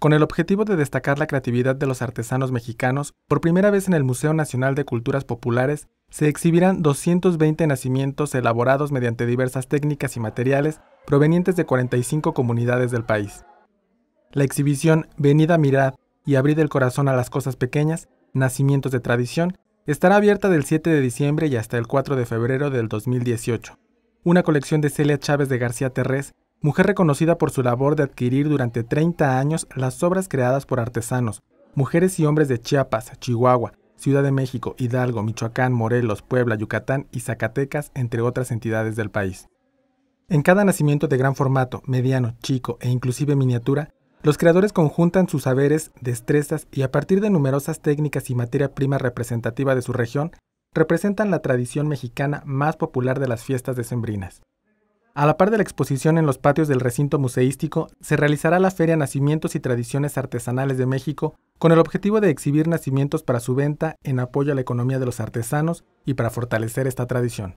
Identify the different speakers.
Speaker 1: Con el objetivo de destacar la creatividad de los artesanos mexicanos, por primera vez en el Museo Nacional de Culturas Populares se exhibirán 220 nacimientos elaborados mediante diversas técnicas y materiales provenientes de 45 comunidades del país. La exhibición Venida Mirad y abrir el corazón a las cosas pequeñas, nacimientos de tradición, estará abierta del 7 de diciembre y hasta el 4 de febrero del 2018. Una colección de Celia Chávez de García Terrés mujer reconocida por su labor de adquirir durante 30 años las obras creadas por artesanos, mujeres y hombres de Chiapas, Chihuahua, Ciudad de México, Hidalgo, Michoacán, Morelos, Puebla, Yucatán y Zacatecas, entre otras entidades del país. En cada nacimiento de gran formato, mediano, chico e inclusive miniatura, los creadores conjuntan sus saberes, destrezas y a partir de numerosas técnicas y materia prima representativa de su región, representan la tradición mexicana más popular de las fiestas sembrinas. A la par de la exposición en los patios del recinto museístico, se realizará la Feria Nacimientos y Tradiciones Artesanales de México con el objetivo de exhibir nacimientos para su venta en apoyo a la economía de los artesanos y para fortalecer esta tradición.